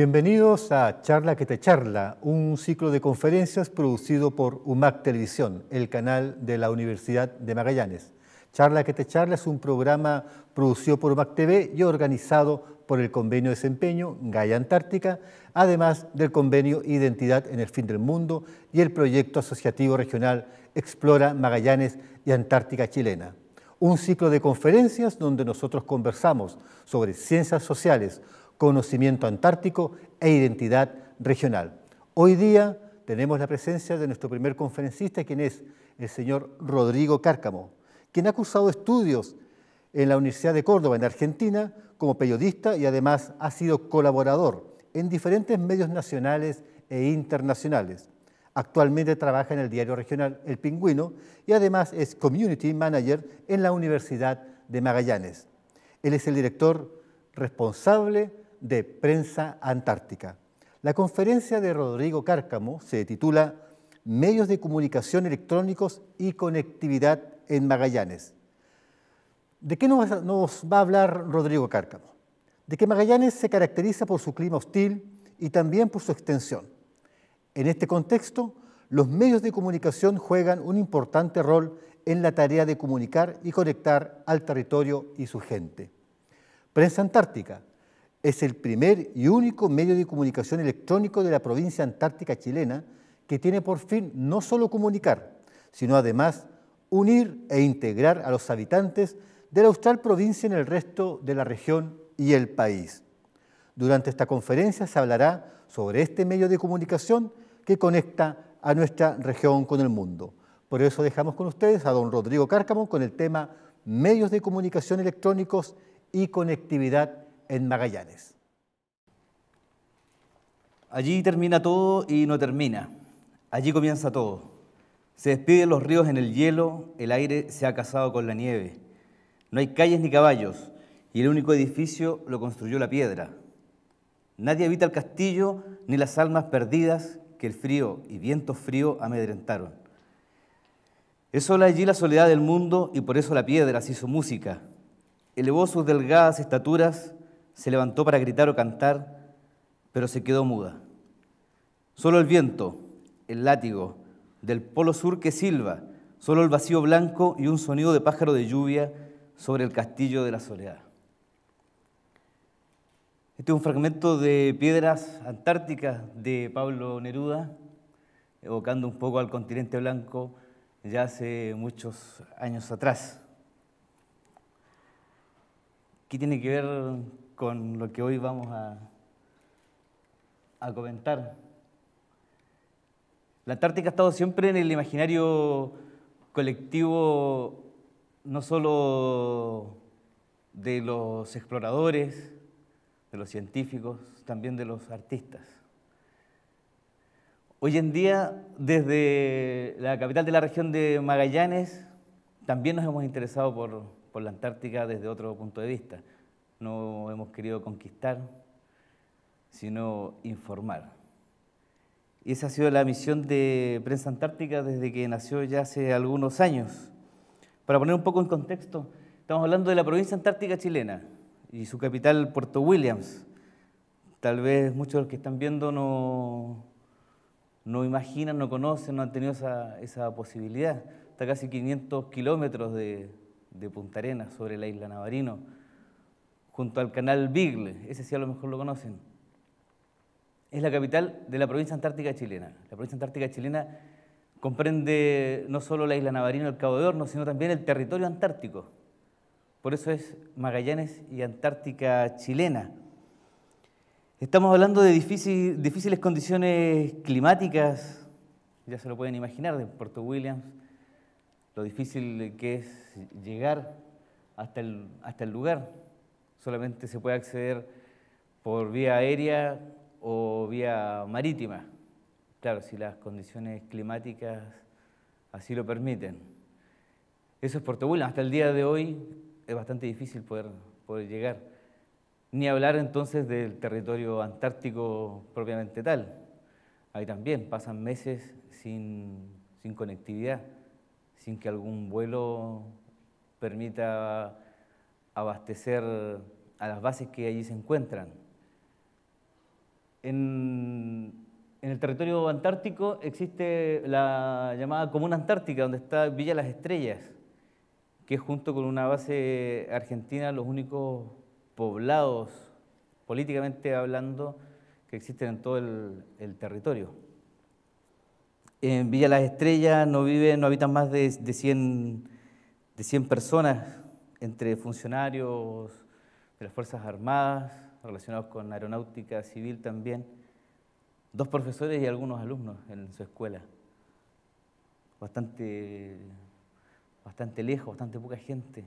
Bienvenidos a Charla que te charla, un ciclo de conferencias producido por UMAC Televisión, el canal de la Universidad de Magallanes. Charla que te charla es un programa producido por UMAC TV y organizado por el Convenio de Desempeño Gaia Antártica, además del Convenio Identidad en el Fin del Mundo y el proyecto asociativo regional Explora Magallanes y Antártica Chilena. Un ciclo de conferencias donde nosotros conversamos sobre ciencias sociales, conocimiento antártico e identidad regional. Hoy día tenemos la presencia de nuestro primer conferencista, quien es el señor Rodrigo Cárcamo, quien ha cursado estudios en la Universidad de Córdoba, en Argentina, como periodista y además ha sido colaborador en diferentes medios nacionales e internacionales. Actualmente trabaja en el diario regional El Pingüino y además es Community Manager en la Universidad de Magallanes. Él es el director responsable de Prensa Antártica. La conferencia de Rodrigo Cárcamo se titula Medios de comunicación electrónicos y conectividad en Magallanes. ¿De qué nos va a hablar Rodrigo Cárcamo? De que Magallanes se caracteriza por su clima hostil y también por su extensión. En este contexto, los medios de comunicación juegan un importante rol en la tarea de comunicar y conectar al territorio y su gente. Prensa Antártica, es el primer y único medio de comunicación electrónico de la provincia antártica chilena que tiene por fin no solo comunicar, sino además unir e integrar a los habitantes de la austral provincia en el resto de la región y el país. Durante esta conferencia se hablará sobre este medio de comunicación que conecta a nuestra región con el mundo. Por eso dejamos con ustedes a don Rodrigo Cárcamo con el tema Medios de Comunicación Electrónicos y Conectividad en Magallanes. Allí termina todo y no termina. Allí comienza todo. Se despiden los ríos en el hielo, el aire se ha casado con la nieve. No hay calles ni caballos, y el único edificio lo construyó la piedra. Nadie habita el castillo ni las almas perdidas que el frío y viento frío amedrentaron. Es sola allí la soledad del mundo y por eso la piedra se hizo música. Elevó sus delgadas estaturas se levantó para gritar o cantar, pero se quedó muda. Solo el viento, el látigo del polo sur que silba, solo el vacío blanco y un sonido de pájaro de lluvia sobre el castillo de la soledad. Este es un fragmento de Piedras Antárticas de Pablo Neruda, evocando un poco al continente blanco ya hace muchos años atrás. ¿Qué tiene que ver con lo que hoy vamos a, a comentar. La Antártica ha estado siempre en el imaginario colectivo, no solo de los exploradores, de los científicos, también de los artistas. Hoy en día, desde la capital de la región de Magallanes, también nos hemos interesado por, la Antártica desde otro punto de vista. No hemos querido conquistar, sino informar. Y esa ha sido la misión de Prensa Antártica desde que nació ya hace algunos años. Para poner un poco en contexto, estamos hablando de la provincia antártica chilena y su capital, Puerto Williams. Tal vez muchos de los que están viendo no, no imaginan, no conocen, no han tenido esa, esa posibilidad. Está casi 500 kilómetros de, de Punta Arenas, sobre la isla Navarino, junto al canal Bigle, ese sí a lo mejor lo conocen. Es la capital de la provincia antártica chilena. La provincia antártica chilena comprende no solo la isla Navarino, el Cabo de Horno, sino también el territorio antártico. Por eso es Magallanes y Antártica chilena. Estamos hablando de difíciles condiciones climáticas, ya se lo pueden imaginar, de Puerto Williams, lo difícil que es llegar hasta el, hasta el lugar. Solamente se puede acceder por vía aérea o vía marítima. Claro, si las condiciones climáticas así lo permiten. Eso es Puerto Hasta el día de hoy es bastante difícil poder, poder llegar. Ni hablar entonces del territorio antártico propiamente tal. Ahí también pasan meses sin conectividad sin que algún vuelo permita abastecer a las bases que allí se encuentran. En, el territorio antártico existe la llamada Comuna Antártica, donde está Villa Las Estrellas, que junto con una base argentina los únicos poblados, políticamente hablando, que existen en todo el territorio. En Villa Las Estrellas no, vive, no habitan más de, 100, personas, entre funcionarios de las Fuerzas Armadas, relacionados con aeronáutica civil también, dos profesores y algunos alumnos en su escuela. Bastante, bastante lejos, bastante poca gente.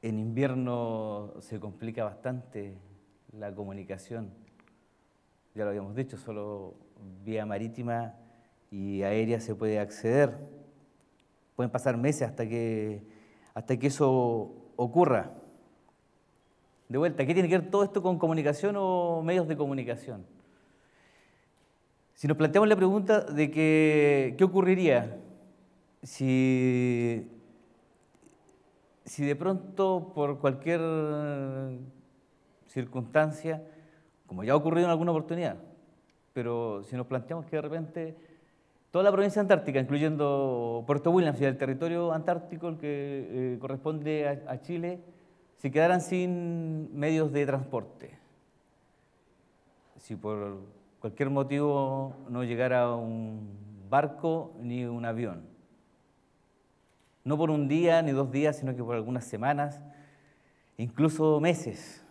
En invierno se complica bastante la comunicación. Ya lo habíamos dicho, solo vía marítima y aérea se puede acceder. Pueden pasar meses hasta que, hasta que eso ocurra. De vuelta, ¿qué tiene que ver todo esto con comunicación o medios de comunicación? Si nos planteamos la pregunta de que, qué ocurriría si, si de pronto por cualquier circunstancia, como ya ha ocurrido en alguna oportunidad, pero si nos planteamos que de repente Toda la provincia antártica, incluyendo Puerto Williams y el territorio antártico, el que eh, corresponde a, Chile, se quedaran sin medios de transporte. Si por cualquier motivo no llegara un barco ni un avión. No por un día ni dos días, sino que por algunas semanas, incluso meses.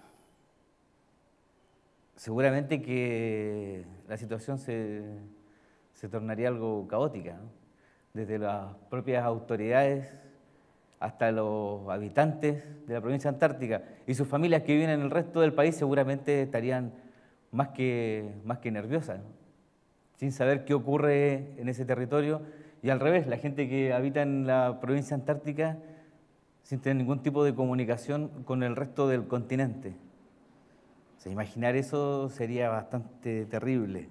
Seguramente que la situación se se tornaría algo caótica, desde las propias autoridades hasta los habitantes de la provincia antártica y sus familias que viven en el resto del país seguramente estarían más que, nerviosas, sin saber qué ocurre en ese territorio. Y al revés, la gente que habita en la provincia antártica sin tener ningún tipo de comunicación con el resto del continente. se imaginar eso sería bastante terrible.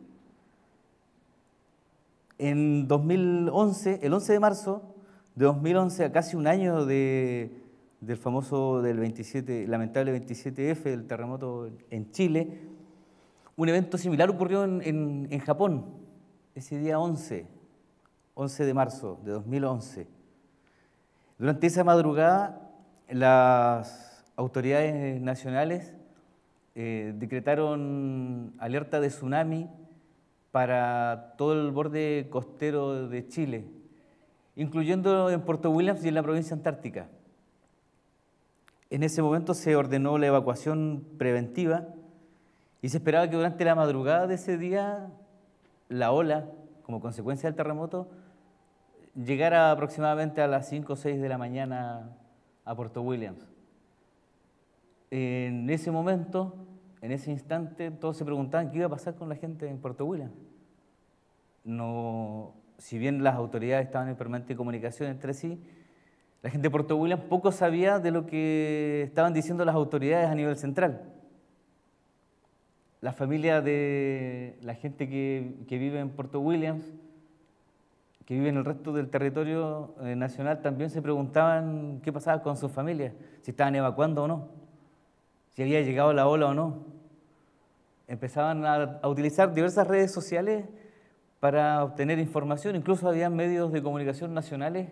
En 2011, el 11 de marzo de 2011, a casi un año del famoso, del 27, lamentable 27F, del terremoto en Chile, un evento similar ocurrió en, Japón, ese día 11, 11 de marzo de 2011. Durante esa madrugada, las autoridades nacionales eh, decretaron alerta de tsunami para todo el borde costero de Chile, incluyendo en Puerto Williams y en la provincia antártica. En ese momento se ordenó la evacuación preventiva y se esperaba que durante la madrugada de ese día la ola, como consecuencia del terremoto, llegara aproximadamente a las 5 o 6 de la mañana a Puerto Williams. En ese momento, en ese instante, todos se preguntaban qué iba a pasar con la gente en Puerto Williams no, si bien las autoridades estaban en permanente comunicación entre sí, la gente de Puerto Williams poco sabía de lo que estaban diciendo las autoridades a nivel central. La familia de la gente que, vive en Puerto Williams, que vive en el resto del territorio eh, nacional, también se preguntaban qué pasaba con sus familias, si estaban evacuando o no, si había llegado la ola o no. Empezaban a utilizar diversas redes sociales para obtener información. Incluso había medios de comunicación nacionales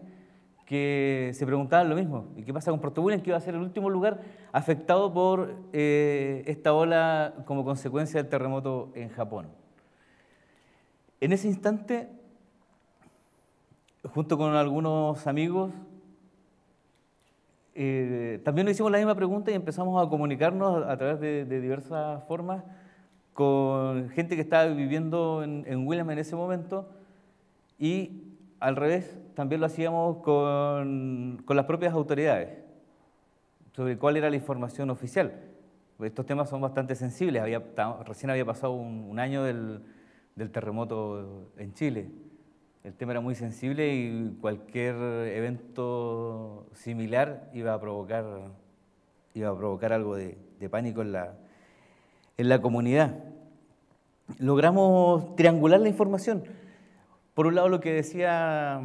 que se preguntaban lo mismo. ¿Y qué pasa con Portugal? Que iba a ser el último lugar afectado por eh, esta ola como consecuencia del terremoto en Japón. En ese instante, junto con algunos amigos, eh, también nos hicimos la misma pregunta y empezamos a comunicarnos a, través de, de diversas formas con gente que estaba viviendo en, en William en ese momento y al revés también lo hacíamos con, las propias autoridades sobre cuál era la información oficial. Estos temas son bastante sensibles. Había, recién había pasado un, año del, terremoto en Chile. El tema era muy sensible y cualquier evento similar iba a provocar, iba a provocar algo de, de pánico en la, en la comunidad. Logramos triangular la información. Por un lado, lo que, decía,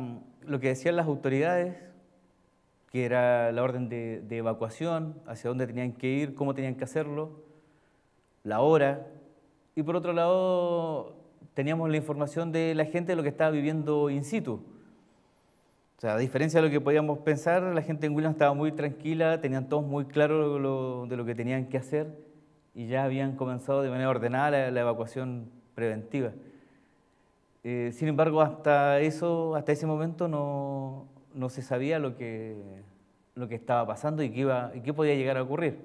lo que decían las autoridades, que era la orden de, evacuación, hacia dónde tenían que ir, cómo tenían que hacerlo, la hora. Y por otro lado, teníamos la información de la gente de lo que estaba viviendo in situ. O sea, a diferencia de lo que podíamos pensar, la gente en Williams estaba muy tranquila, tenían todos muy claro de lo que tenían que hacer y ya habían comenzado de manera ordenada la, evacuación preventiva. Eh, sin embargo, hasta, eso, hasta ese momento no, no se sabía lo que, lo que estaba pasando y qué, iba, y qué podía llegar a ocurrir.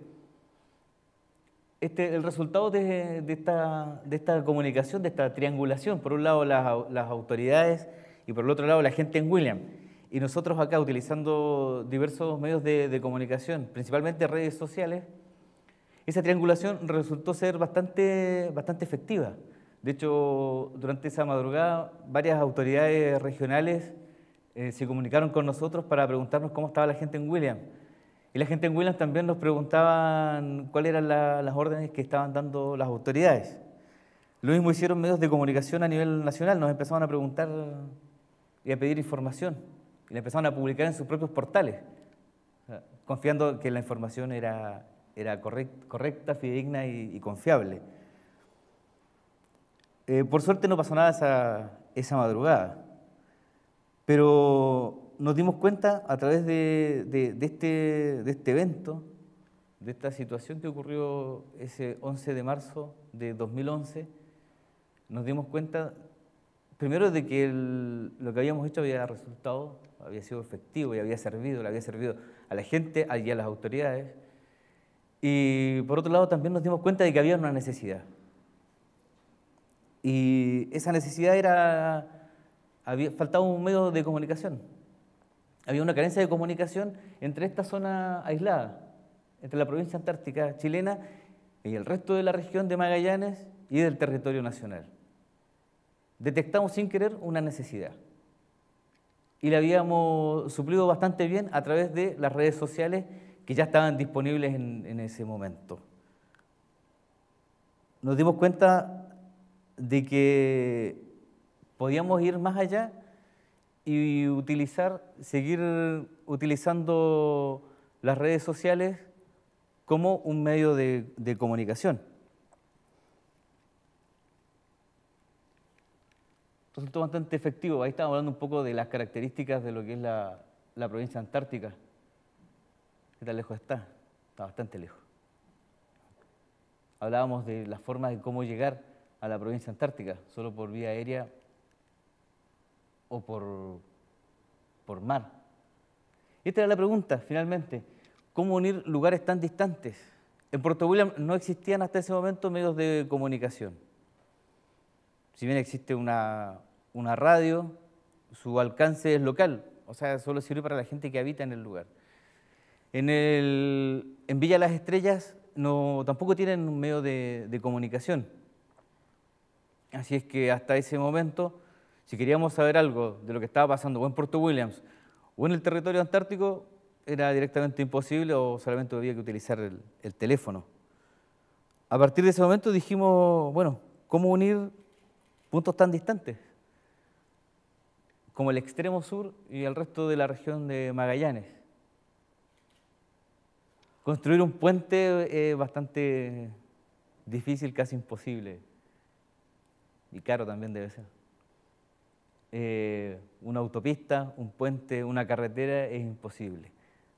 Este, el resultado de, esta, de, esta, comunicación, de esta triangulación, por un lado las, las autoridades y por el otro lado la gente en William, y nosotros acá utilizando diversos medios de comunicación, principalmente redes sociales, esa triangulación resultó ser bastante, bastante efectiva. De hecho, durante esa madrugada, varias autoridades regionales eh, se comunicaron con nosotros para preguntarnos cómo estaba la gente en William. Y la gente en William también nos preguntaban cuáles eran las órdenes que estaban dando las autoridades. Lo mismo hicieron medios de comunicación a nivel nacional, nos empezaban a preguntar y a pedir información. Y la empezaron a publicar en sus propios portales, confiando que la información era, era correcta, fidedigna y, confiable. Eh, por suerte no pasó nada esa, esa, madrugada, pero nos dimos cuenta a través de, este, este, evento, de esta situación que ocurrió ese 11 de marzo de 2011, nos dimos cuenta primero de que lo que habíamos hecho había resultado, había sido efectivo y había servido, le había servido a la gente y a las autoridades y por otro lado también nos dimos cuenta de que había una necesidad. Y esa necesidad era, había, faltaba un medio de comunicación. Había una carencia de comunicación entre esta zona aislada, entre la provincia antártica chilena y el resto de la región de Magallanes y del territorio nacional. Detectamos sin querer una necesidad y la habíamos suplido bastante bien a través de las redes sociales que ya estaban disponibles en, ese momento. Nos dimos cuenta de que podíamos ir más allá y utilizar, seguir utilizando las redes sociales como un medio de, de comunicación. Resultó bastante efectivo. Ahí estamos hablando un poco de las características de lo que es la provincia antártica. ¿Qué tan lejos está? Está bastante lejos. Hablábamos de las formas de cómo llegar a la provincia antártica, solo por vía aérea o por, por mar. Esta era la pregunta, finalmente. ¿Cómo unir lugares tan distantes? En Puerto William no existían hasta ese momento medios de comunicación. Si bien existe una, una radio, su alcance es local, o sea, solo sirve para la gente que habita en el lugar. En, el, en Villa Las Estrellas no, tampoco tienen un medio de, comunicación. Así es que hasta ese momento, si queríamos saber algo de lo que estaba pasando o en Puerto Williams o en el territorio antártico, era directamente imposible o solamente había que utilizar el teléfono. A partir de ese momento dijimos, bueno, ¿cómo unir puntos tan distantes? como el extremo sur y el resto de la región de Magallanes. Construir un puente es eh, bastante difícil, casi imposible. Y caro también debe ser. Eh, una autopista, un puente, una carretera es imposible.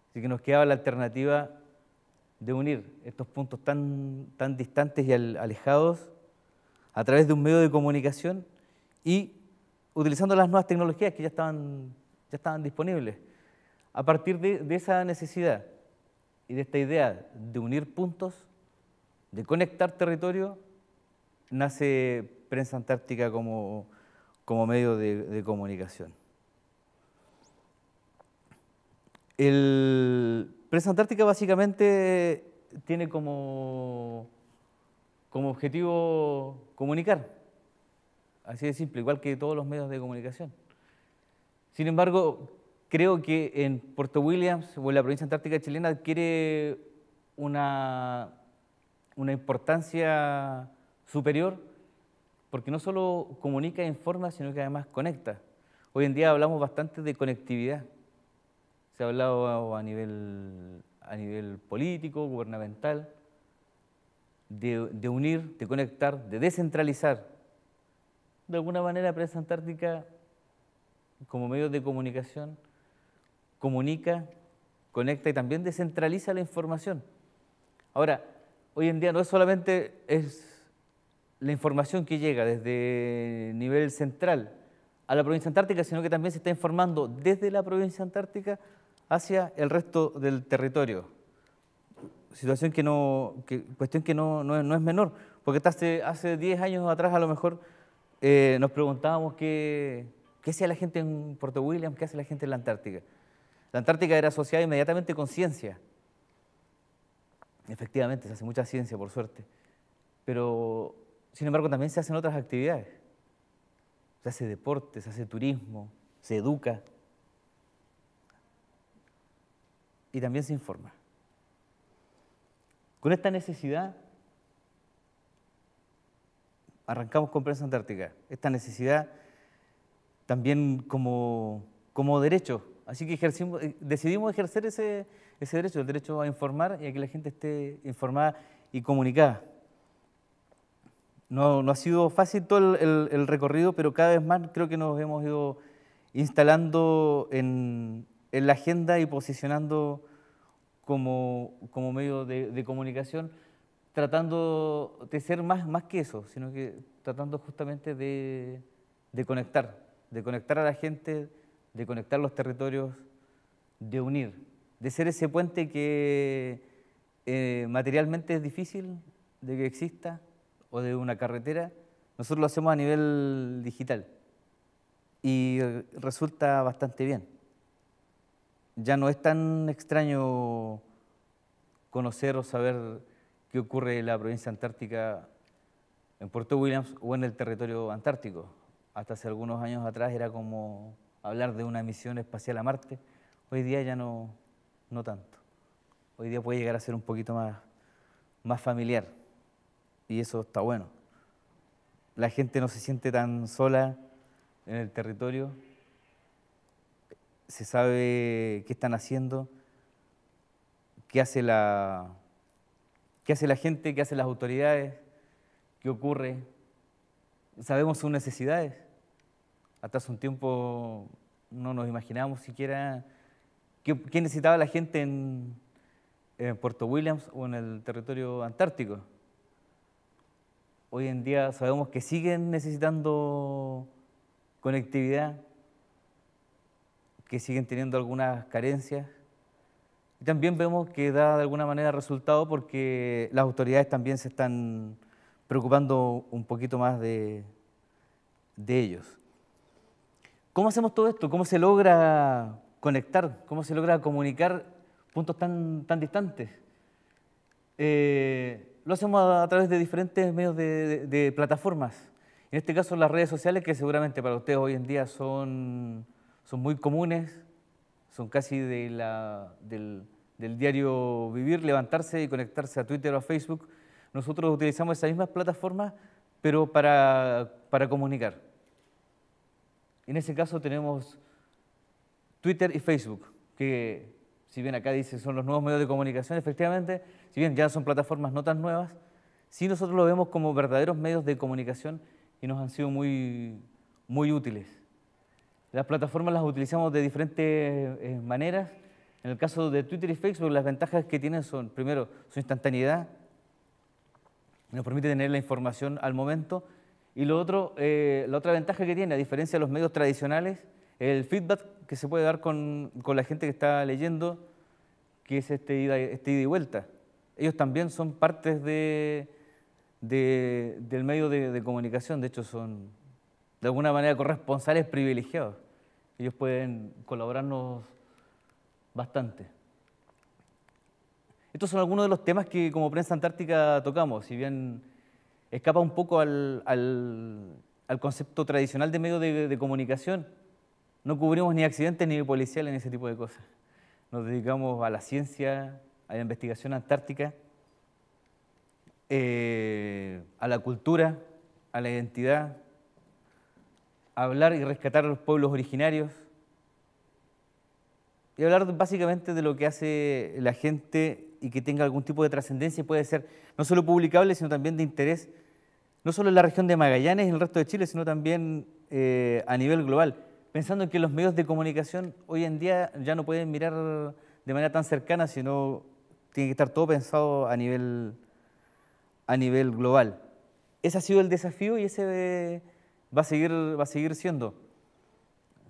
Así que nos quedaba la alternativa de unir estos puntos tan, tan distantes y alejados a través de un medio de comunicación y utilizando las nuevas tecnologías que ya estaban, ya estaban disponibles, a partir de esa necesidad y de esta idea de unir puntos, de conectar territorio, nace Prensa Antártica como, como medio de, comunicación. El Prensa Antártica básicamente tiene como, como objetivo comunicar, así de simple, igual que todos los medios de comunicación. Sin embargo, creo que en Puerto Williams o en la provincia antártica chilena adquiere una, importancia superior porque no solo comunica y e informa, sino que además conecta. Hoy en día hablamos bastante de conectividad. Se ha hablado a nivel, a nivel político, gubernamental, de, de unir, de conectar, de descentralizar. De alguna manera, la prensa antártica, como medio de comunicación, comunica, conecta y también descentraliza la información. Ahora, hoy en día no es solamente es la información que llega desde nivel central a la provincia antártica, sino que también se está informando desde la provincia antártica hacia el resto del territorio. Situación que no, cuestión que no, es menor, porque hasta hace, 10 años atrás a lo mejor eh, nos preguntábamos qué, qué hacía la gente en Puerto William, qué hace la gente en la Antártica. La Antártica era asociada inmediatamente con ciencia. Efectivamente, se hace mucha ciencia, por suerte. Pero, sin embargo, también se hacen otras actividades. Se hace deporte, se hace turismo, se educa. Y también se informa. Con esta necesidad arrancamos con Prensa Antártica. Esta necesidad también como, como derecho Así que eh, decidimos ejercer ese, derecho, el derecho a informar y a que la gente esté informada y comunicada. No, ha sido fácil todo el, recorrido, pero cada vez más creo que nos hemos ido instalando en, la agenda y posicionando como, medio de, comunicación, tratando de ser más, más que eso, sino que tratando justamente de, de conectar, de conectar a la gente de conectar los territorios, de unir, de ser ese puente que eh, materialmente es difícil de que exista o de una carretera. Nosotros lo hacemos a nivel digital y resulta bastante bien. Ya no es tan extraño conocer o saber qué ocurre en la provincia antártica, en Puerto Williams o en el territorio antártico. Hasta hace algunos años atrás era como hablar de una misión espacial a Marte, hoy día ya no, no tanto. Hoy día puede llegar a ser un poquito más, más familiar y eso está bueno. La gente no se siente tan sola en el territorio, se sabe qué están haciendo, qué hace la, qué hace la gente, qué hacen las autoridades, qué ocurre, sabemos sus necesidades hasta hace un tiempo no nos imaginábamos siquiera qué, necesitaba la gente en, Puerto Williams o en el territorio antártico. Hoy en día sabemos que siguen necesitando conectividad, que siguen teniendo algunas carencias. Y también vemos que da de alguna manera resultado porque las autoridades también se están preocupando un poquito más de ellos. ¿Cómo hacemos todo esto? ¿Cómo se logra conectar? ¿Cómo se logra comunicar puntos tan, tan distantes? Eh, lo hacemos a, través de diferentes medios de, plataformas. En este caso, las redes sociales, que seguramente para ustedes hoy en día son, son muy comunes, son casi de la, del, del diario vivir, levantarse y conectarse a Twitter o a Facebook. Nosotros utilizamos esas mismas plataformas, pero para, para comunicar. En ese caso tenemos Twitter y Facebook, que si bien acá dice son los nuevos medios de comunicación, efectivamente, si bien ya son plataformas no tan nuevas, sí nosotros lo vemos como verdaderos medios de comunicación y nos han sido muy, muy útiles. Las plataformas las utilizamos de diferentes eh, maneras. En el caso de Twitter y Facebook, las ventajas que tienen son, primero, su instantaneidad, nos permite tener la información al momento y lo otro, eh, la otra ventaja que tiene, a diferencia de los medios tradicionales, el feedback que se puede dar con, la gente que está leyendo, que es este ida, y este vuelta. Ellos también son partes del medio de, de comunicación, de hecho son de alguna manera corresponsales privilegiados. Ellos pueden colaborarnos bastante. Estos son algunos de los temas que como Prensa Antártica tocamos, si bien escapa un poco al, concepto tradicional de medio de, comunicación. No cubrimos ni accidentes ni policiales en ese tipo de cosas. Nos dedicamos a la ciencia, a la investigación antártica, eh, a la cultura, a la identidad, a hablar y rescatar a los pueblos originarios y hablar básicamente de lo que hace la gente y que tenga algún tipo de trascendencia y puede ser no solo publicable, sino también de interés, no solo en la región de Magallanes y en el resto de Chile, sino también eh, a nivel global, pensando en que los medios de comunicación hoy en día ya no pueden mirar de manera tan cercana, sino tiene que estar todo pensado a nivel, a nivel global. Ese ha sido el desafío y ese eh, va a seguir, va a seguir siendo.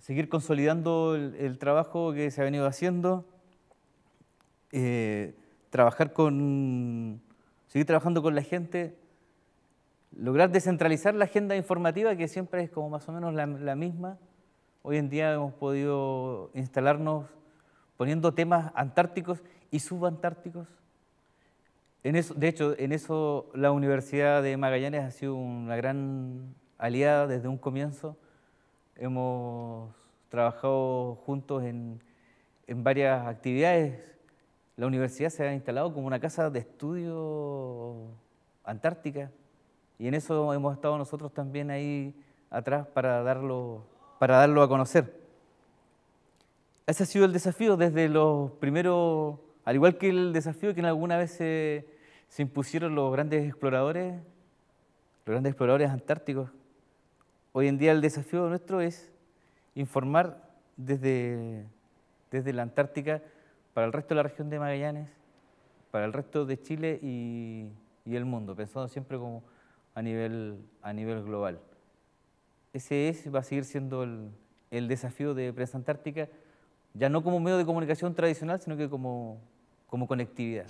Seguir consolidando el, trabajo que se ha venido haciendo. Eh, trabajar con, seguir trabajando con la gente, lograr descentralizar la agenda informativa, que siempre es como más o menos la, misma. Hoy en día hemos podido instalarnos poniendo temas antárticos y subantárticos. eso, de hecho, en eso la Universidad de Magallanes ha sido una gran aliada desde un comienzo. Hemos trabajado juntos en, en varias actividades la universidad se ha instalado como una casa de estudio antártica y en eso hemos estado nosotros también ahí atrás para darlo, para darlo a conocer. Ese ha sido el desafío desde los primeros, al igual que el desafío que en alguna vez se, impusieron los grandes exploradores, los grandes exploradores antárticos. Hoy en día el desafío nuestro es informar desde, desde la Antártica para el resto de la región de Magallanes, para el resto de Chile y, el mundo, pensando siempre como a nivel, a nivel global. Ese es, va a seguir siendo el, desafío de Prensa Antártica, ya no como medio de comunicación tradicional, sino que como, como conectividad.